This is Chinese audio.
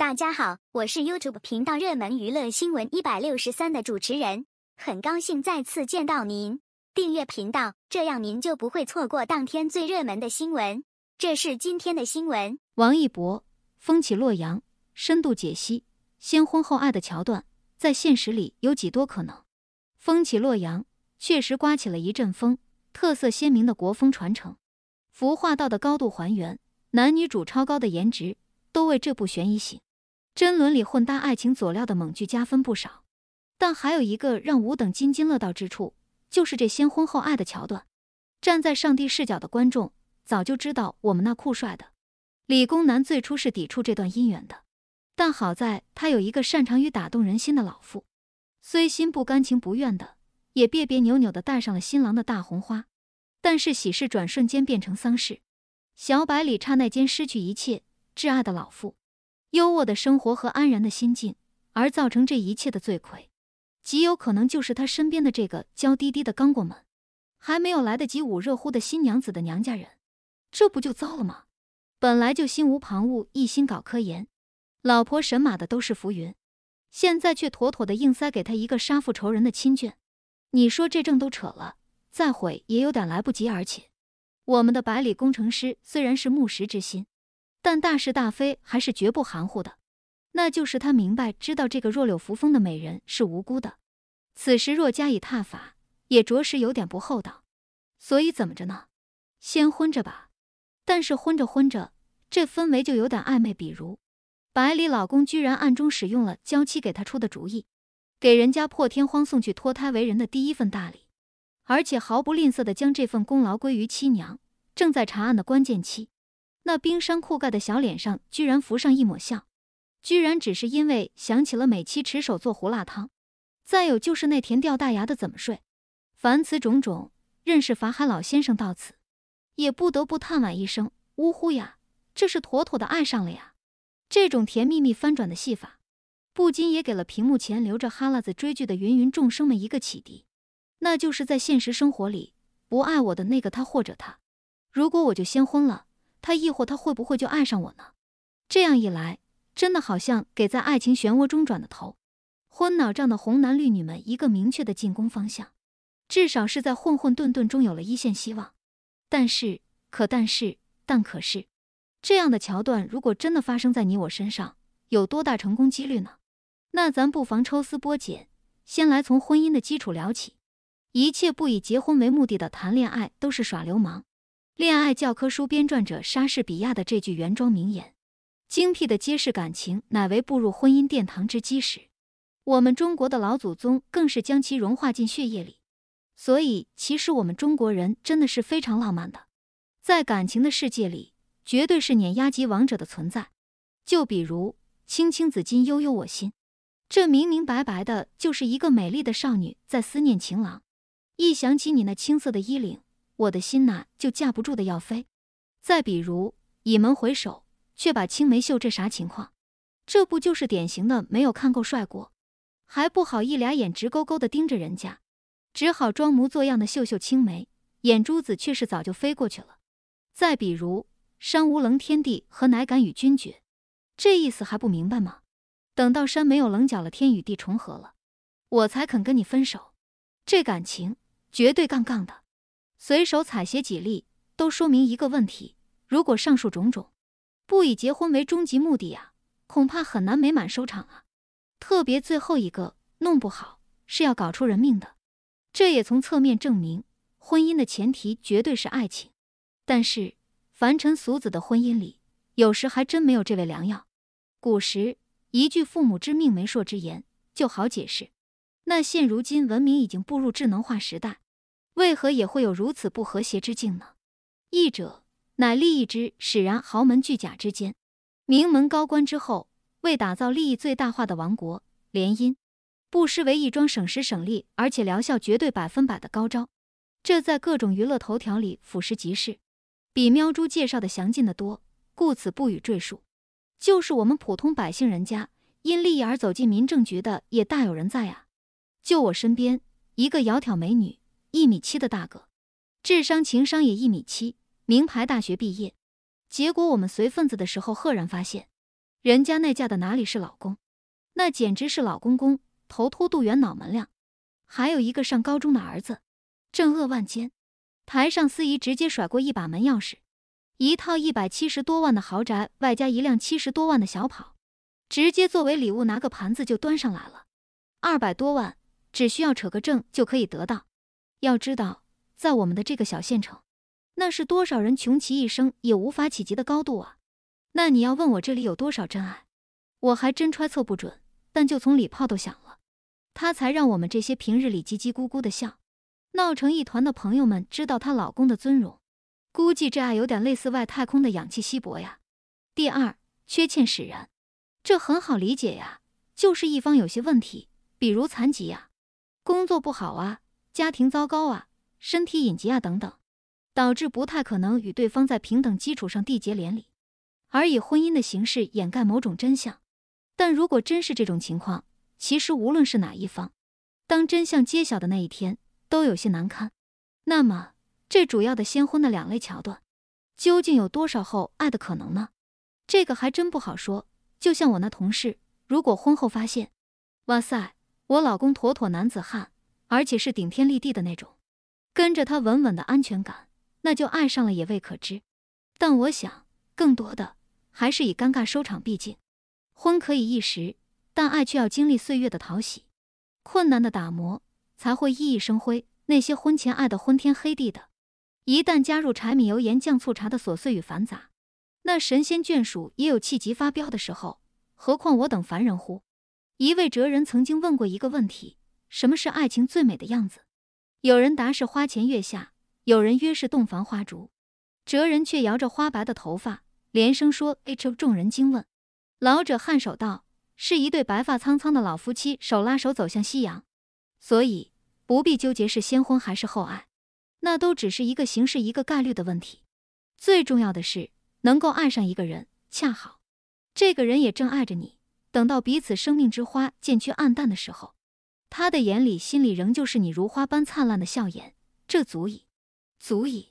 大家好，我是 YouTube 频道热门娱乐新闻一百六十三的主持人，很高兴再次见到您。订阅频道，这样您就不会错过当天最热门的新闻。这是今天的新闻：王一博《风起洛阳》深度解析，先婚后爱的桥段在现实里有几多可能？《风起洛阳》确实刮起了一阵风，特色鲜明的国风传承，服化道的高度还原，男女主超高的颜值，都为这部悬疑喜。真伦里混搭爱情佐料的猛剧加分不少，但还有一个让吾等津津乐道之处，就是这先婚后爱的桥段。站在上帝视角的观众早就知道，我们那酷帅的理工男最初是抵触这段姻缘的，但好在他有一个擅长于打动人心的老妇，虽心不甘情不愿的，也别别扭扭的戴上了新郎的大红花。但是喜事转瞬间变成丧事，小百里刹那间失去一切挚爱的老妇。优渥的生活和安然的心境，而造成这一切的罪魁，极有可能就是他身边的这个娇滴滴的刚过门、还没有来得及捂热乎的新娘子的娘家人。这不就糟了吗？本来就心无旁骛、一心搞科研，老婆神马的都是浮云，现在却妥妥的硬塞给他一个杀父仇人的亲眷。你说这证都扯了，再毁也有点来不及。而且，我们的百里工程师虽然是木石之心。但大是大非还是绝不含糊的，那就是他明白知道这个弱柳扶风的美人是无辜的，此时若加以踏法，也着实有点不厚道。所以怎么着呢？先昏着吧。但是昏着昏着，这氛围就有点暧昧。比如，百里老公居然暗中使用了娇妻给他出的主意，给人家破天荒送去脱胎为人的第一份大礼，而且毫不吝啬的将这份功劳归于妻娘。正在查案的关键期。那冰山酷盖的小脸上居然浮上一抹笑，居然只是因为想起了美妻持手做胡辣汤。再有就是那甜掉大牙的怎么睡，凡此种种，认识法海老先生到此，也不得不叹惋一声：呜呼呀，这是妥妥的爱上了呀！这种甜蜜蜜翻转的戏法，不禁也给了屏幕前留着哈喇子追剧的芸芸众生们一个启迪，那就是在现实生活里，不爱我的那个他或者他，如果我就先婚了。他疑惑，他会不会就爱上我呢？这样一来，真的好像给在爱情漩涡中转的头昏脑胀的红男绿女们一个明确的进攻方向，至少是在混混沌沌中有了一线希望。但是，可但是，但可是，这样的桥段如果真的发生在你我身上，有多大成功几率呢？那咱不妨抽丝剥茧，先来从婚姻的基础聊起。一切不以结婚为目的的谈恋爱都是耍流氓。恋爱教科书编撰者莎士比亚的这句原装名言，精辟的揭示感情乃为步入婚姻殿堂之基石。我们中国的老祖宗更是将其融化进血液里，所以其实我们中国人真的是非常浪漫的，在感情的世界里绝对是碾压级王者的存在。就比如“青青子衿，悠悠我心”，这明明白白的就是一个美丽的少女在思念情郎。一想起你那青涩的衣领。我的心呐，就架不住的要飞。再比如倚门回首，却把青梅嗅，这啥情况？这不就是典型的没有看够帅过，还不好一俩眼直勾勾的盯着人家，只好装模作样的嗅嗅青梅，眼珠子却是早就飞过去了。再比如山无棱天地合，乃敢与君绝，这意思还不明白吗？等到山没有棱角了，天与地重合了，我才肯跟你分手。这感情绝对杠杠的。随手采撷几粒，都说明一个问题：如果上述种种不以结婚为终极目的啊，恐怕很难美满收场啊。特别最后一个弄不好是要搞出人命的。这也从侧面证明，婚姻的前提绝对是爱情。但是凡尘俗子的婚姻里，有时还真没有这味良药。古时一句“父母之命，媒妁之言”就好解释。那现如今文明已经步入智能化时代。为何也会有如此不和谐之境呢？义者乃利益之使然。豪门巨贾之间，名门高官之后，为打造利益最大化的王国，联姻，不失为一桩省时省力而且疗效绝对百分百的高招。这在各种娱乐头条里俯拾即是，比喵猪介绍的详尽的多，故此不予赘述。就是我们普通百姓人家，因利益而走进民政局的，也大有人在啊。就我身边，一个窈窕美女。一米七的大哥，智商情商也一米七，名牌大学毕业。结果我们随份子的时候，赫然发现，人家那嫁的哪里是老公，那简直是老公公，头秃肚圆，脑门亮。还有一个上高中的儿子，正恶万千。台上司仪直接甩过一把门钥匙，一套一百七十多万的豪宅，外加一辆七十多万的小跑，直接作为礼物拿个盘子就端上来了。二百多万，只需要扯个证就可以得到。要知道，在我们的这个小县城，那是多少人穷其一生也无法企及的高度啊！那你要问我这里有多少真爱，我还真揣测不准。但就从礼炮都响了，她才让我们这些平日里叽叽咕咕的笑、闹成一团的朋友们知道她老公的尊荣。估计这爱有点类似外太空的氧气稀薄呀。第二，缺欠使然，这很好理解呀，就是一方有些问题，比如残疾呀，工作不好啊。家庭糟糕啊，身体隐疾啊等等，导致不太可能与对方在平等基础上缔结连理，而以婚姻的形式掩盖某种真相。但如果真是这种情况，其实无论是哪一方，当真相揭晓的那一天，都有些难堪。那么，这主要的先婚的两类桥段，究竟有多少后爱的可能呢？这个还真不好说。就像我那同事，如果婚后发现，哇塞，我老公妥妥男子汉。而且是顶天立地的那种，跟着他稳稳的安全感，那就爱上了也未可知。但我想，更多的还是以尴尬收场。毕竟，婚可以一时，但爱却要经历岁月的淘洗、困难的打磨，才会熠熠生辉。那些婚前爱的昏天黑地的，一旦加入柴米油盐酱醋茶的琐碎与繁杂，那神仙眷属也有气急发飙的时候，何况我等凡人乎？一位哲人曾经问过一个问题。什么是爱情最美的样子？有人答是花前月下，有人曰是洞房花烛，哲人却摇着花白的头发，连声说：“H。”众人惊问，老者颔首道：“是一对白发苍苍的老夫妻手拉手走向夕阳。”所以不必纠结是先婚还是后爱，那都只是一个形式、一个概率的问题。最重要的是能够爱上一个人，恰好这个人也正爱着你。等到彼此生命之花渐趋暗淡的时候。他的眼里、心里仍旧是你如花般灿烂的笑颜，这足矣，足矣。